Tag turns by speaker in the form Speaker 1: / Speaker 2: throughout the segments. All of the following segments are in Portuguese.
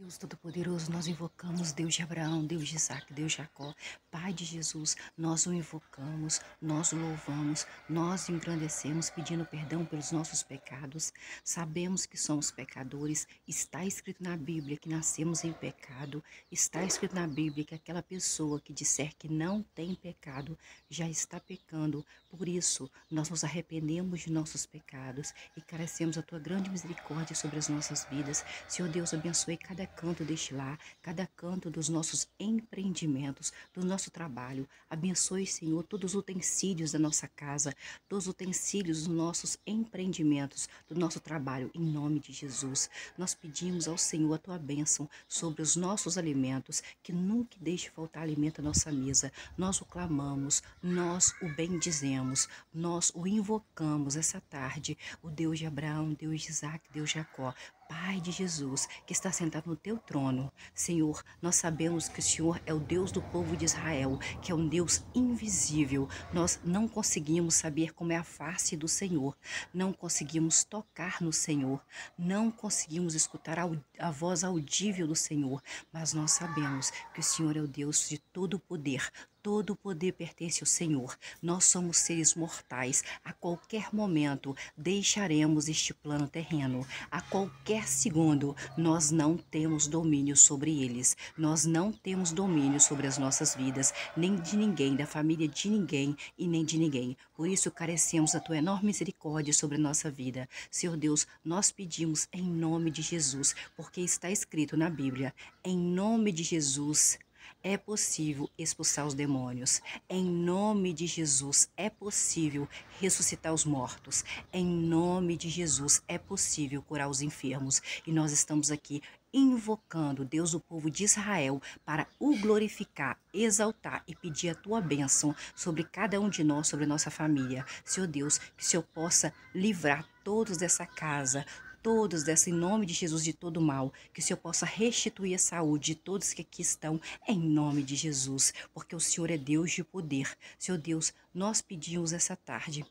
Speaker 1: Deus Todo-Poderoso, nós invocamos Deus de Abraão, Deus de Isaac, Deus de Jacó, Pai de Jesus, nós o invocamos, nós o louvamos, nós o engrandecemos pedindo perdão pelos nossos pecados. Sabemos que somos pecadores, está escrito na Bíblia que nascemos em pecado, está escrito na Bíblia que aquela pessoa que disser que não tem pecado já está pecando, por isso, nós nos arrependemos de nossos pecados e carecemos a tua grande misericórdia sobre as nossas vidas. Senhor Deus, abençoe cada canto deste lar, cada canto dos nossos empreendimentos, do nosso trabalho. Abençoe, Senhor, todos os utensílios da nossa casa, todos os utensílios dos nossos empreendimentos, do nosso trabalho, em nome de Jesus. Nós pedimos ao Senhor a tua bênção sobre os nossos alimentos, que nunca deixe faltar alimento à nossa mesa. Nós o clamamos, nós o bendizemos nós o invocamos essa tarde, o Deus de Abraão, Deus de Isaac, Deus de Jacó, Pai de Jesus, que está sentado no teu trono. Senhor, nós sabemos que o Senhor é o Deus do povo de Israel, que é um Deus invisível. Nós não conseguimos saber como é a face do Senhor, não conseguimos tocar no Senhor, não conseguimos escutar a, a voz audível do Senhor, mas nós sabemos que o Senhor é o Deus de todo o poder, Todo o poder pertence ao Senhor. Nós somos seres mortais. A qualquer momento deixaremos este plano terreno. A qualquer segundo, nós não temos domínio sobre eles. Nós não temos domínio sobre as nossas vidas, nem de ninguém, da família de ninguém e nem de ninguém. Por isso carecemos da tua enorme misericórdia sobre a nossa vida. Senhor Deus, nós pedimos em nome de Jesus, porque está escrito na Bíblia: em nome de Jesus é possível expulsar os demônios. Em nome de Jesus, é possível ressuscitar os mortos. Em nome de Jesus, é possível curar os enfermos. E nós estamos aqui invocando Deus o povo de Israel para o glorificar, exaltar e pedir a tua bênção sobre cada um de nós, sobre nossa família. Senhor Deus, que o Senhor possa livrar todos dessa casa, todos dessa em nome de Jesus de todo mal, que o Senhor possa restituir a saúde de todos que aqui estão em nome de Jesus, porque o Senhor é Deus de poder. Senhor Deus, nós pedimos essa tarde,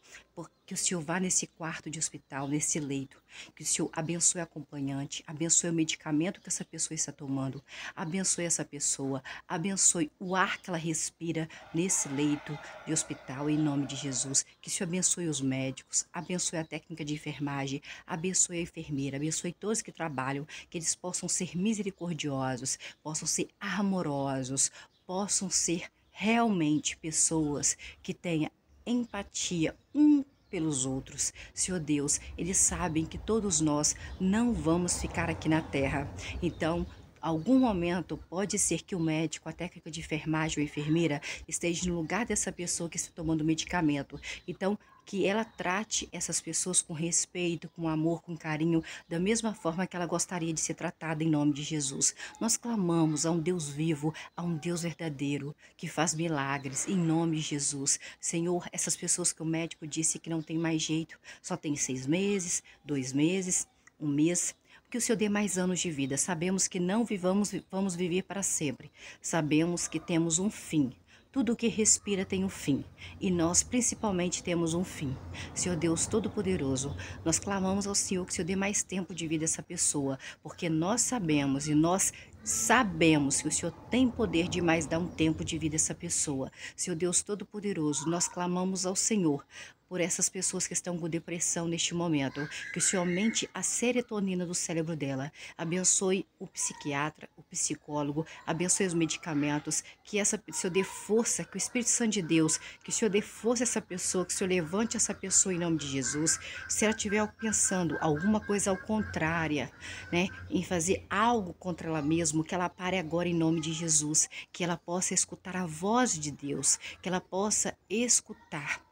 Speaker 1: que o Senhor vá nesse quarto de hospital, nesse leito, que o Senhor abençoe a acompanhante, abençoe o medicamento que essa pessoa está tomando, abençoe essa pessoa, abençoe o ar que ela respira nesse leito de hospital, em nome de Jesus. Que o Senhor abençoe os médicos, abençoe a técnica de enfermagem, abençoe a enfermeira, abençoe todos que trabalham, que eles possam ser misericordiosos, possam ser amorosos, possam ser realmente pessoas que tenham empatia um pelos outros. Senhor Deus, eles sabem que todos nós não vamos ficar aqui na terra. Então, algum momento pode ser que o médico, a técnica de enfermagem ou enfermeira esteja no lugar dessa pessoa que está tomando medicamento. Então, que ela trate essas pessoas com respeito, com amor, com carinho, da mesma forma que ela gostaria de ser tratada em nome de Jesus. Nós clamamos a um Deus vivo, a um Deus verdadeiro, que faz milagres em nome de Jesus. Senhor, essas pessoas que o médico disse que não tem mais jeito, só tem seis meses, dois meses, um mês, que o Senhor dê mais anos de vida. Sabemos que não vivamos, vamos viver para sempre. Sabemos que temos um fim. Tudo o que respira tem um fim, e nós principalmente temos um fim. Senhor Deus Todo-Poderoso, nós clamamos ao Senhor que o Senhor dê mais tempo de vida a essa pessoa, porque nós sabemos e nós Sabemos que o Senhor tem poder de mais dar um tempo de vida a essa pessoa. Senhor Deus Todo-Poderoso, nós clamamos ao Senhor, por essas pessoas que estão com depressão neste momento, que o Senhor aumente a serotonina do cérebro dela, abençoe o psiquiatra, o psicólogo, abençoe os medicamentos, que essa o Senhor dê força, que o Espírito Santo de Deus, que o Senhor dê força a essa pessoa, que o Senhor levante essa pessoa em nome de Jesus. Se ela estiver pensando alguma coisa ao contrária, né, em fazer algo contra ela mesma, que ela pare agora em nome de Jesus, que ela possa escutar a voz de Deus, que ela possa escutar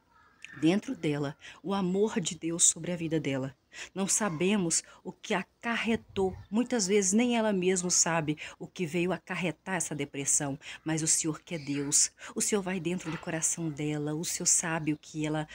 Speaker 1: dentro dela o amor de Deus sobre a vida dela. Não sabemos o que acarretou, muitas vezes nem ela mesma sabe o que veio acarretar essa depressão, mas o Senhor que é Deus, o Senhor vai dentro do coração dela, o Senhor sabe o que ela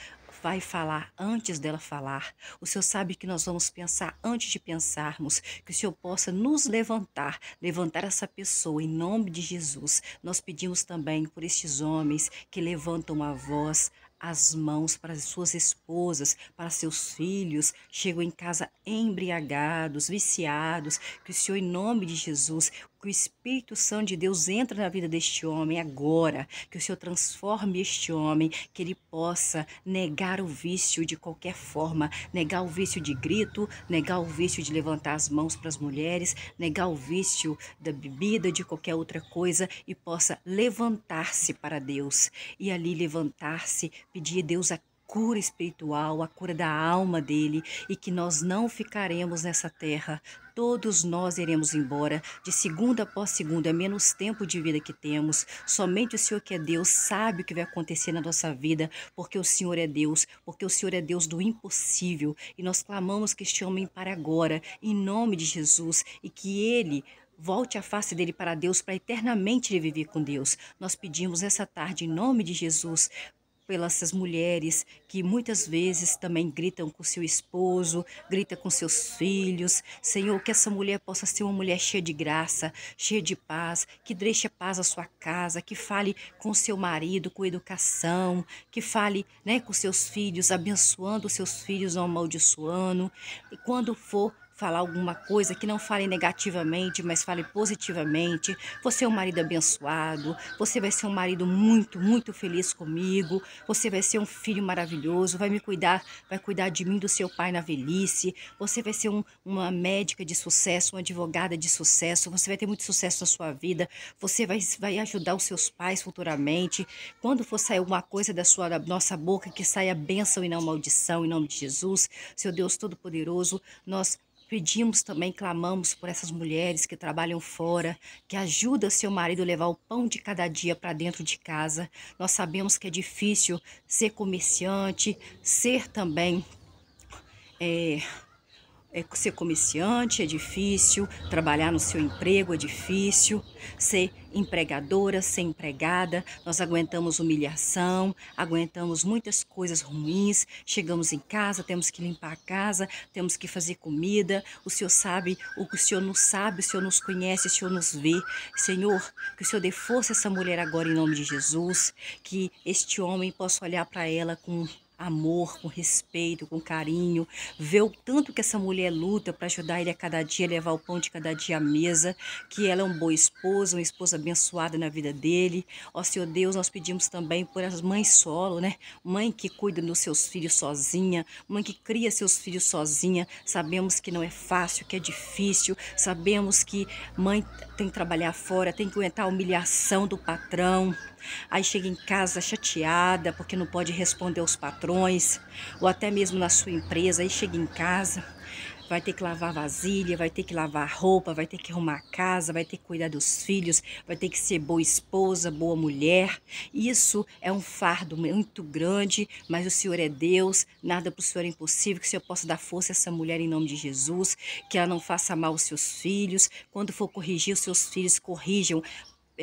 Speaker 1: vai falar antes dela falar. O Senhor sabe que nós vamos pensar antes de pensarmos. Que o Senhor possa nos levantar, levantar essa pessoa em nome de Jesus. Nós pedimos também por estes homens que levantam a voz, as mãos para suas esposas, para seus filhos, chegam em casa embriagados, viciados, que o Senhor, em nome de Jesus, que o Espírito Santo de Deus entre na vida deste homem agora, que o Senhor transforme este homem, que ele possa negar o vício de qualquer forma, negar o vício de grito, negar o vício de levantar as mãos para as mulheres, negar o vício da bebida, de qualquer outra coisa e possa levantar-se para Deus e ali levantar-se, pedir a Deus a cura espiritual, a cura da alma dele e que nós não ficaremos nessa terra. Todos nós iremos embora, de segunda após segunda, é menos tempo de vida que temos. Somente o Senhor que é Deus sabe o que vai acontecer na nossa vida, porque o Senhor é Deus, porque o Senhor é Deus do impossível. E nós clamamos que este homem para agora, em nome de Jesus, e que ele volte a face dele para Deus, para eternamente viver com Deus. Nós pedimos essa tarde, em nome de Jesus, pelas mulheres que muitas vezes também gritam com seu esposo, grita com seus filhos. Senhor, que essa mulher possa ser uma mulher cheia de graça, cheia de paz, que deixe paz à sua casa, que fale com seu marido com educação, que fale, né, com seus filhos, abençoando seus filhos, não amaldiçoando. E quando for falar alguma coisa que não fale negativamente, mas fale positivamente. Você é um marido abençoado, você vai ser um marido muito, muito feliz comigo, você vai ser um filho maravilhoso, vai me cuidar, vai cuidar de mim, do seu pai na velhice, você vai ser um, uma médica de sucesso, uma advogada de sucesso, você vai ter muito sucesso na sua vida, você vai, vai ajudar os seus pais futuramente. Quando for sair alguma coisa da sua da nossa boca, que saia bênção e não maldição, em nome de Jesus, seu Deus Todo-Poderoso, nós Pedimos também, clamamos por essas mulheres que trabalham fora, que ajudam seu marido a levar o pão de cada dia para dentro de casa. Nós sabemos que é difícil ser comerciante, ser também é, é, ser comerciante é difícil, trabalhar no seu emprego é difícil, ser empregadora, ser empregada, nós aguentamos humilhação, aguentamos muitas coisas ruins, chegamos em casa, temos que limpar a casa, temos que fazer comida, o Senhor sabe o que o Senhor nos sabe, o Senhor nos conhece, o Senhor nos vê. Senhor, que o Senhor dê força a essa mulher agora em nome de Jesus, que este homem possa olhar para ela com amor, com respeito, com carinho, vê o tanto que essa mulher luta para ajudar ele a cada dia, levar o pão de cada dia à mesa, que ela é uma boa esposa, uma esposa abençoada na vida dele. Ó Senhor Deus, nós pedimos também por as mães solo, né? Mãe que cuida dos seus filhos sozinha, mãe que cria seus filhos sozinha. Sabemos que não é fácil, que é difícil, sabemos que mãe tem que trabalhar fora, tem que aguentar a humilhação do patrão, Aí chega em casa chateada porque não pode responder aos patrões, ou até mesmo na sua empresa, aí chega em casa, vai ter que lavar vasilha, vai ter que lavar roupa, vai ter que arrumar a casa, vai ter que cuidar dos filhos, vai ter que ser boa esposa, boa mulher. Isso é um fardo muito grande, mas o Senhor é Deus, nada para o Senhor é impossível, que o Senhor possa dar força a essa mulher em nome de Jesus, que ela não faça mal aos seus filhos. Quando for corrigir os seus filhos, corrijam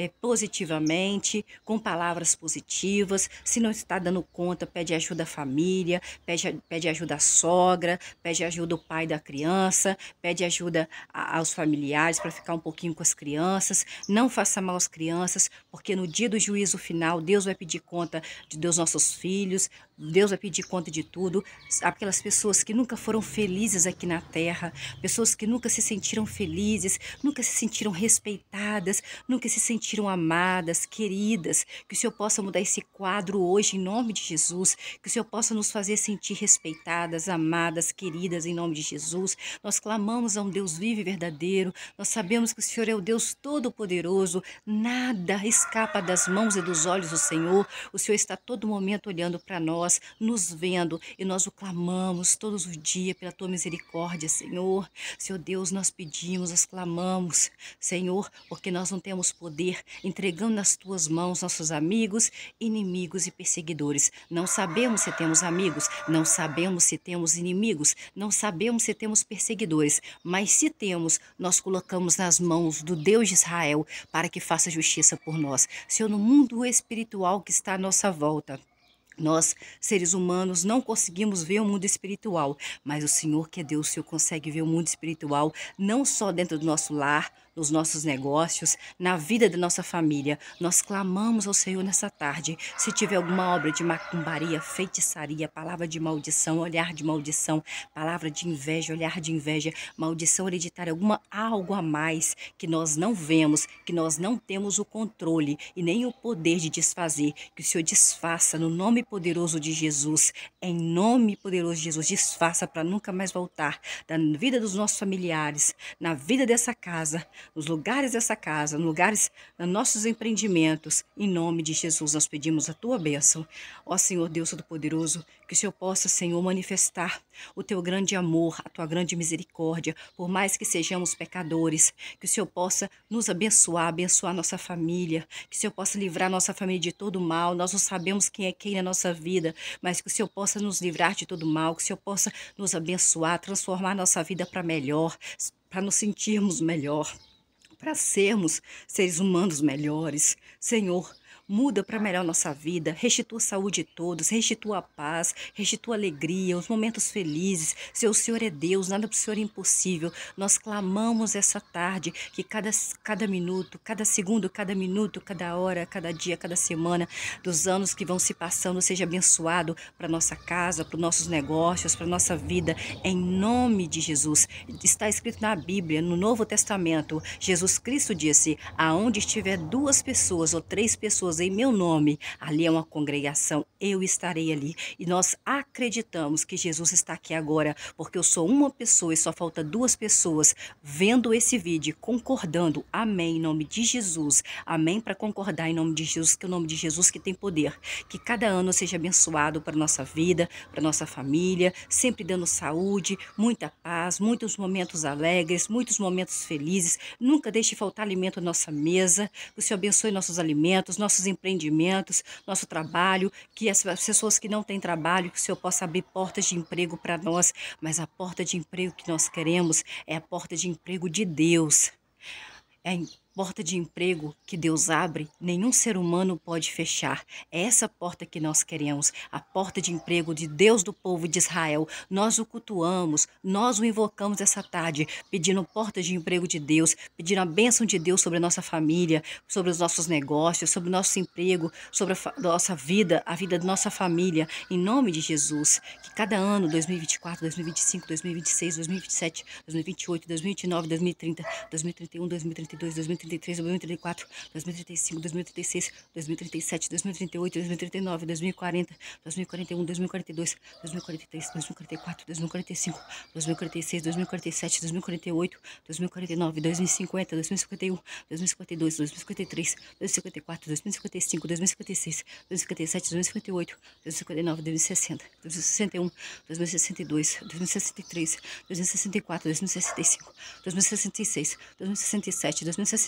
Speaker 1: é, positivamente, com palavras positivas. Se não está dando conta, pede ajuda à família, pede, pede ajuda à sogra, pede ajuda ao pai da criança, pede ajuda a, aos familiares para ficar um pouquinho com as crianças. Não faça mal às crianças, porque no dia do juízo final, Deus vai pedir conta de Deus nossos filhos, Deus vai pedir conta de tudo. Aquelas pessoas que nunca foram felizes aqui na terra, pessoas que nunca se sentiram felizes, nunca se sentiram respeitadas, nunca se sentiram amadas, queridas. Que o Senhor possa mudar esse quadro hoje em nome de Jesus. Que o Senhor possa nos fazer sentir respeitadas, amadas, queridas em nome de Jesus. Nós clamamos a um Deus vivo e verdadeiro. Nós sabemos que o Senhor é o Deus todo-poderoso. Nada escapa das mãos e dos olhos do Senhor. O Senhor está todo momento olhando para nós nós, nos vendo, e nós o clamamos todos os dias pela tua misericórdia, Senhor. Senhor Deus, nós pedimos, nós clamamos, Senhor, porque nós não temos poder, entregando nas tuas mãos nossos amigos, inimigos e perseguidores. Não sabemos se temos amigos, não sabemos se temos inimigos, não sabemos se temos perseguidores, mas se temos, nós colocamos nas mãos do Deus de Israel para que faça justiça por nós. Senhor, no mundo espiritual que está à nossa volta, nós, seres humanos, não conseguimos ver o mundo espiritual, mas o Senhor, que é Deus, o Senhor consegue ver o mundo espiritual não só dentro do nosso lar, nos nossos negócios, na vida da nossa família. Nós clamamos ao Senhor nessa tarde. Se tiver alguma obra de macumbaria, feitiçaria, palavra de maldição, olhar de maldição, palavra de inveja, olhar de inveja, maldição hereditária, alguma algo a mais que nós não vemos, que nós não temos o controle e nem o poder de desfazer, que o Senhor desfaça no nome poderoso de Jesus, em nome poderoso de Jesus, desfaça para nunca mais voltar da vida dos nossos familiares, na vida dessa casa, nos lugares dessa casa, nos lugares, nos nossos empreendimentos. Em nome de Jesus, nós pedimos a tua bênção. Ó Senhor Deus Todo-Poderoso, que o Senhor possa, Senhor, manifestar o teu grande amor, a tua grande misericórdia, por mais que sejamos pecadores, que o Senhor possa nos abençoar, abençoar nossa família, que o Senhor possa livrar nossa família de todo mal. Nós não sabemos quem é quem na nossa vida, mas que o Senhor possa nos livrar de todo mal, que o Senhor possa nos abençoar, transformar nossa vida para melhor, para nos sentirmos melhor para sermos seres humanos melhores. Senhor, muda para melhor nossa vida, restitua a saúde de todos, restitua a paz, restitua a alegria, os momentos felizes. Seu Senhor é Deus, nada para o Senhor é impossível. Nós clamamos essa tarde que cada, cada minuto, cada segundo, cada minuto, cada hora, cada dia, cada semana dos anos que vão se passando seja abençoado para nossa casa, para os nossos negócios, para nossa vida, em nome de Jesus. Está escrito na Bíblia, no Novo Testamento, Jesus Cristo disse: aonde estiver duas pessoas ou três pessoas em meu nome, ali é uma congregação, eu estarei ali. E nós acreditamos que Jesus está aqui agora, porque eu sou uma pessoa e só falta duas pessoas vendo esse vídeo, concordando. Amém, em nome de Jesus. Amém para concordar em nome de Jesus, que é o nome de Jesus que tem poder. Que cada ano seja abençoado para nossa vida, para nossa família, sempre dando saúde, muita paz, muitos momentos alegres, muitos momentos felizes. Nunca deixe faltar alimento à nossa mesa. Que o Senhor abençoe nossos alimentos, nossos empreendimentos, nosso trabalho, que as pessoas que não têm trabalho, que o Senhor possa abrir portas de emprego para nós, mas a porta de emprego que nós queremos é a porta de emprego de Deus. É porta de emprego que Deus abre, nenhum ser humano pode fechar. É essa porta que nós queremos, a porta de emprego de Deus do povo de Israel. Nós o cultuamos, nós o invocamos essa tarde, pedindo porta de emprego de Deus, pedindo a bênção de Deus sobre a nossa família, sobre os nossos negócios, sobre o nosso emprego, sobre a nossa vida, a vida da nossa família. Em nome de Jesus, que cada ano, 2024, 2025, 2026, 2027, 2028, 2029, 2030, 2031, 2032, 2033, 2033, 2034, 2035, 2036, 2037, 2038, 2039, 2040, 2041, 2042, 2043, 2044, 2045, 2046, 2047, 2048, 2049, 2050, 2051, 2052, 2053, 2054, 2055, 2056, 2057, 2058, 2059, 2060, 2061, 2062, 2063, 2064, 2065, 2066, 2067, 2067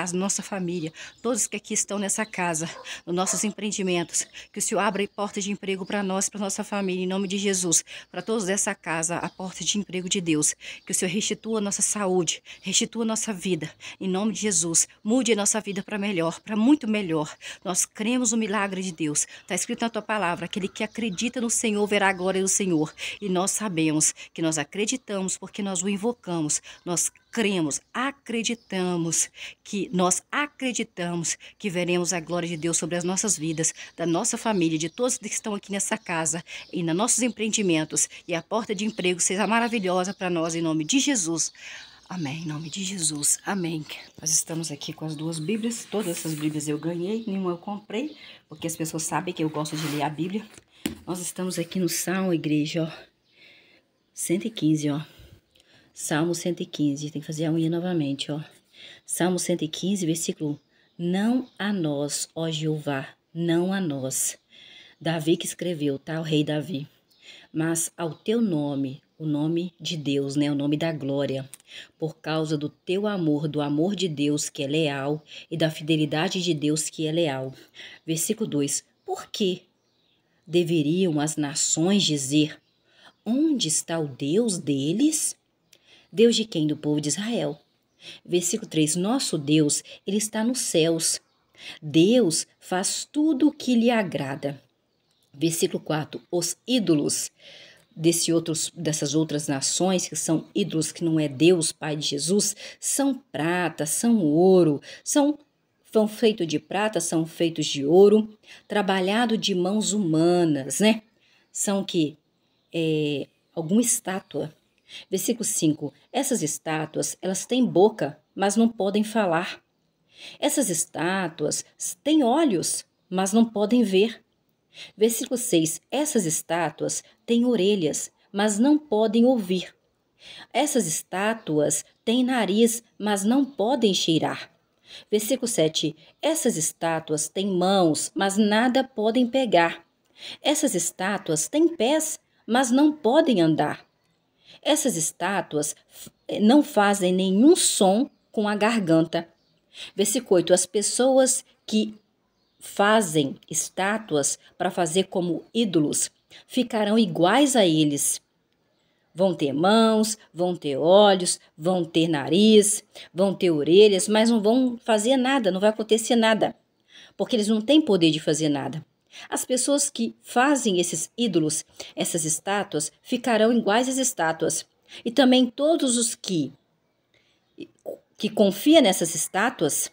Speaker 1: casa, nossa família, todos que aqui estão nessa casa, nos nossos empreendimentos. Que o Senhor abra portas de emprego para nós, para nossa família, em nome de Jesus. Para todos dessa casa, a porta de emprego de Deus. Que o Senhor restitua nossa saúde, restitua nossa vida, em nome de Jesus. Mude a nossa vida para melhor, para muito melhor. Nós cremos o milagre de Deus. Está escrito na tua palavra: aquele que acredita no Senhor verá a glória do Senhor. E nós sabemos que nós acreditamos porque nós o invocamos. Nós cremos, acreditamos que nós acreditamos que veremos a glória de Deus sobre as nossas vidas, da nossa família, de todos que estão aqui nessa casa e nos nossos empreendimentos e a porta de emprego seja maravilhosa para nós em nome de Jesus. Amém, em nome de Jesus. Amém. Nós estamos aqui com as duas Bíblias. Todas essas Bíblias eu ganhei, nenhuma eu comprei, porque as pessoas sabem que eu gosto de ler a Bíblia. Nós estamos aqui no Salmo, igreja, ó. 115, ó. Salmo 115, tem que fazer a unha novamente, ó. Salmo 115, versículo 1. Não a nós, ó Jeová, não a nós. Davi que escreveu, tá? O rei Davi. Mas ao teu nome, o nome de Deus, né? O nome da glória. Por causa do teu amor, do amor de Deus que é leal e da fidelidade de Deus que é leal. Versículo 2. Por que deveriam as nações dizer: Onde está o Deus deles? Deus de quem? Do povo de Israel. Versículo 3: Nosso Deus, ele está nos céus. Deus faz tudo o que lhe agrada. Versículo 4: Os ídolos desse outros, dessas outras nações que são ídolos que não é Deus, Pai de Jesus, são prata, são ouro, são são feitos de prata, são feitos de ouro, trabalhado de mãos humanas, né? São que é, alguma estátua Versículo 5. Essas estátuas, elas têm boca, mas não podem falar. Essas estátuas têm olhos, mas não podem ver. Versículo 6. Essas estátuas têm orelhas, mas não podem ouvir. Essas estátuas têm nariz, mas não podem cheirar. Versículo 7. Essas estátuas têm mãos, mas nada podem pegar. Essas estátuas têm pés, mas não podem andar. Essas estátuas eh, não fazem nenhum som com a garganta. Versículo 8: As pessoas que fazem estátuas para fazer como ídolos ficarão iguais a eles. Vão ter mãos, vão ter olhos, vão ter nariz, vão ter orelhas, mas não vão fazer nada, não vai acontecer nada, porque eles não têm poder de fazer nada. As pessoas que fazem esses ídolos, essas estátuas, ficarão iguais às estátuas. E também todos os que que confia nessas estátuas,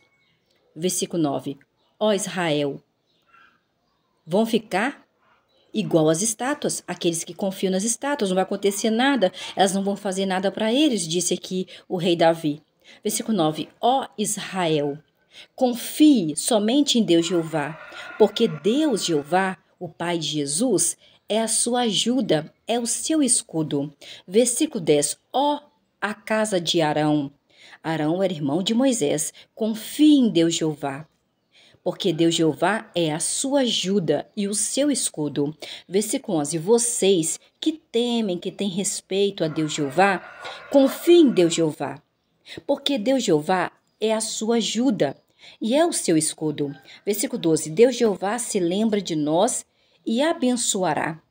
Speaker 1: versículo 9. Ó Israel, vão ficar igual às estátuas, aqueles que confiam nas estátuas, não vai acontecer nada, elas não vão fazer nada para eles, disse aqui o rei Davi. Versículo 9. Ó Israel, Confie somente em Deus Jeová, porque Deus Jeová, o Pai de Jesus, é a sua ajuda, é o seu escudo. Versículo 10. Ó oh, a casa de Arão. Arão era irmão de Moisés. Confie em Deus Jeová, porque Deus Jeová é a sua ajuda e o seu escudo. Versículo 11: Vocês que temem, que têm respeito a Deus Jeová, confiem em Deus Jeová, porque Deus Jeová é a sua ajuda e é o seu escudo. Versículo 12: Deus Jeová se lembra de nós e abençoará.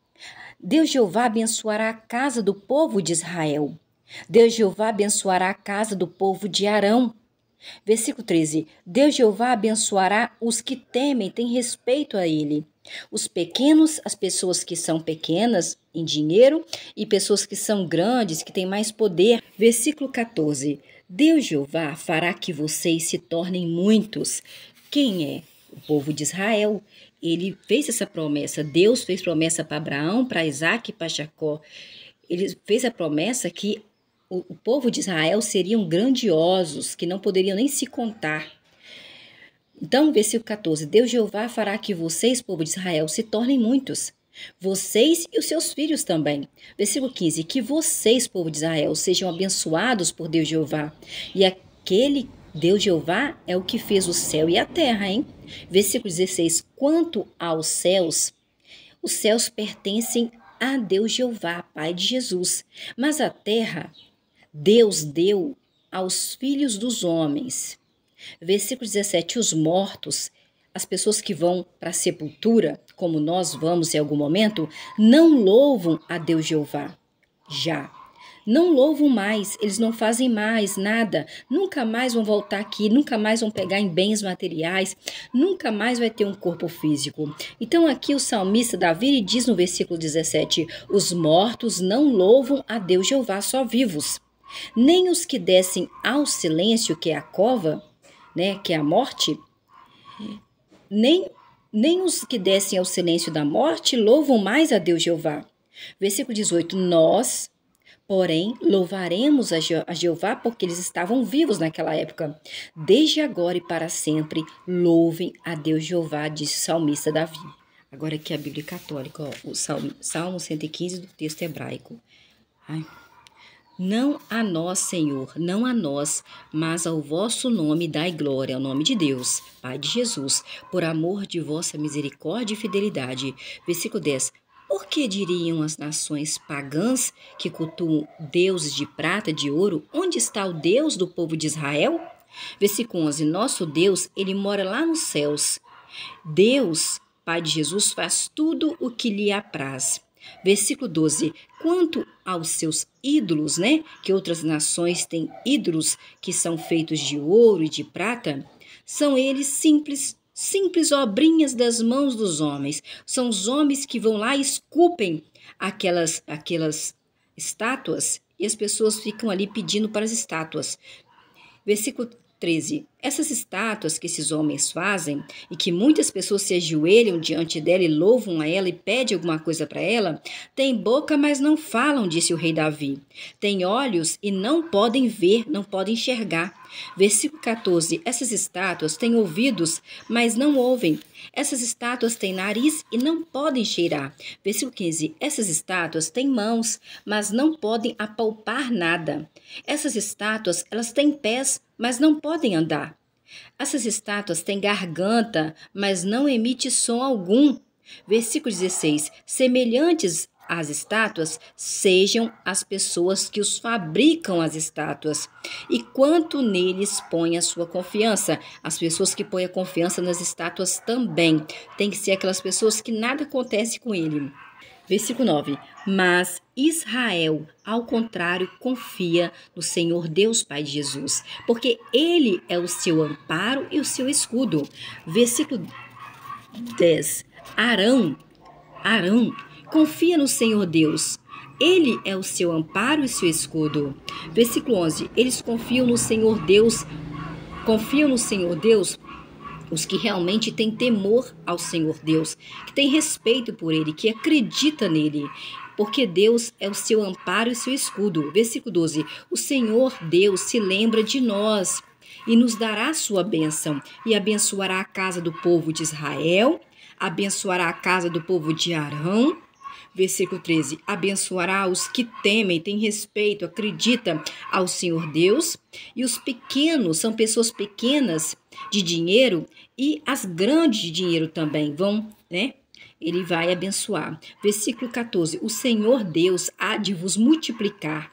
Speaker 1: Deus Jeová abençoará a casa do povo de Israel. Deus Jeová abençoará a casa do povo de Arão. Versículo 13: Deus Jeová abençoará os que temem, têm respeito a ele. Os pequenos, as pessoas que são pequenas em dinheiro e pessoas que são grandes, que têm mais poder. Versículo 14: Deus Jeová fará que vocês se tornem muitos. Quem é? O povo de Israel. Ele fez essa promessa. Deus fez promessa para Abraão, para Isaac e para Jacó. Ele fez a promessa que o, o povo de Israel seriam grandiosos, que não poderiam nem se contar. Então, versículo 14: Deus Jeová fará que vocês, povo de Israel, se tornem muitos. Vocês e os seus filhos também. Versículo 15: Que vocês, povo de Israel, sejam abençoados por Deus Jeová. E aquele Deus Jeová é o que fez o céu e a terra, hein? Versículo 16: Quanto aos céus, os céus pertencem a Deus Jeová, Pai de Jesus. Mas a terra, Deus deu aos filhos dos homens. Versículo 17: Os mortos, as pessoas que vão para a sepultura, como nós vamos em algum momento, não louvam a Deus Jeová. Já. Não louvam mais, eles não fazem mais nada, nunca mais vão voltar aqui, nunca mais vão pegar em bens materiais, nunca mais vai ter um corpo físico. Então aqui o salmista Davi diz no versículo 17: Os mortos não louvam a Deus Jeová só vivos, nem os que descem ao silêncio, que é a cova, né, que é a morte, nem nem os que descem ao silêncio da morte louvam mais a Deus Jeová. Versículo 18: Nós, porém, louvaremos a, Je a Jeová porque eles estavam vivos naquela época. Desde agora e para sempre, louvem a Deus Jeová, disse o salmista Davi. Agora aqui a Bíblia é Católica, ó, o Salmo, Salmo 115 do texto hebraico. Ai. Não a nós, Senhor, não a nós, mas ao vosso nome dai glória, ao nome de Deus, Pai de Jesus, por amor de vossa misericórdia e fidelidade. Versículo 10. Por que diriam as nações pagãs que cultuam deuses de prata, de ouro, onde está o Deus do povo de Israel? Versículo 11. Nosso Deus, ele mora lá nos céus. Deus, Pai de Jesus, faz tudo o que lhe apraz. Versículo 12. Quanto aos seus ídolos, né? Que outras nações têm ídolos que são feitos de ouro e de prata, são eles simples simples obrinhas das mãos dos homens. São os homens que vão lá e esculpem aquelas, aquelas estátuas e as pessoas ficam ali pedindo para as estátuas. Versículo 13. Essas estátuas que esses homens fazem e que muitas pessoas se ajoelham diante dela e louvam a ela e pedem alguma coisa para ela, têm boca, mas não falam, disse o rei Davi. Têm olhos e não podem ver, não podem enxergar. Versículo 14. Essas estátuas têm ouvidos, mas não ouvem. Essas estátuas têm nariz e não podem cheirar. Versículo 15. Essas estátuas têm mãos, mas não podem apalpar nada. Essas estátuas, elas têm pés, mas não podem andar. Essas estátuas têm garganta, mas não emite som algum. Versículo 16. Semelhantes as estátuas sejam as pessoas que os fabricam as estátuas e quanto neles põe a sua confiança. As pessoas que põem a confiança nas estátuas também têm que ser aquelas pessoas que nada acontece com ele. Versículo 9: Mas Israel, ao contrário, confia no Senhor Deus Pai de Jesus, porque Ele é o seu amparo e o seu escudo. Versículo 10: Arão Arão Confia no Senhor Deus. Ele é o seu amparo e seu escudo. Versículo 11. Eles confiam no Senhor Deus. Confiam no Senhor Deus os que realmente têm temor ao Senhor Deus, que têm respeito por Ele, que acredita nele. Porque Deus é o seu amparo e seu escudo. Versículo 12. O Senhor Deus se lembra de nós e nos dará sua bênção, e abençoará a casa do povo de Israel, abençoará a casa do povo de Arão Versículo 13: Abençoará os que temem, têm respeito, acredita ao Senhor Deus. E os pequenos são pessoas pequenas de dinheiro e as grandes de dinheiro também vão, né? Ele vai abençoar. Versículo 14: O Senhor Deus há de vos multiplicar.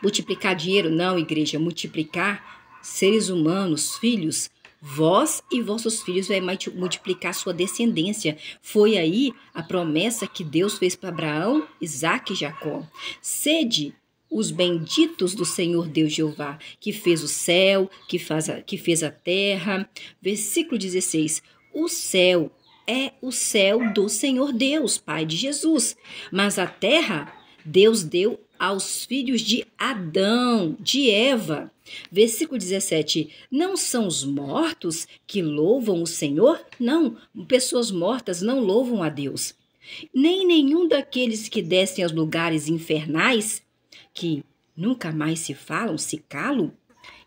Speaker 1: Multiplicar dinheiro, não, igreja, multiplicar seres humanos, filhos, Vós e vossos filhos vai multiplicar sua descendência. Foi aí a promessa que Deus fez para Abraão, Isaque e Jacó. Sede os benditos do Senhor Deus Jeová, que fez o céu, que, faz a, que fez a terra. Versículo 16. O céu é o céu do Senhor Deus, Pai de Jesus, mas a terra Deus deu aos filhos de Adão, de Eva. Versículo 17: Não são os mortos que louvam o Senhor? Não, pessoas mortas não louvam a Deus. Nem nenhum daqueles que descem aos lugares infernais, que nunca mais se falam, se calam,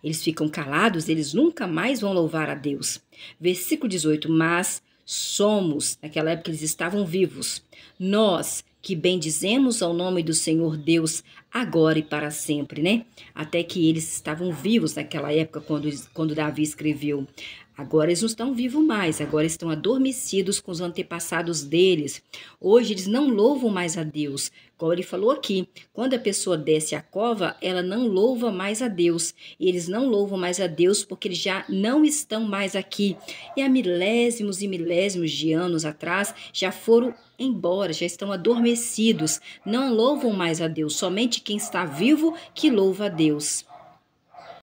Speaker 1: eles ficam calados, eles nunca mais vão louvar a Deus. Versículo 18: Mas somos, naquela época eles estavam vivos, nós que bendizemos ao nome do Senhor Deus agora e para sempre, né? Até que eles estavam vivos naquela época quando, quando Davi escreveu. Agora eles não estão vivos mais, agora estão adormecidos com os antepassados deles. Hoje eles não louvam mais a Deus. Como ele falou aqui, quando a pessoa desce a cova, ela não louva mais a Deus. E eles não louvam mais a Deus porque eles já não estão mais aqui. E há milésimos e milésimos de anos atrás já foram embora já estão adormecidos, não louvam mais a Deus, somente quem está vivo que louva a Deus.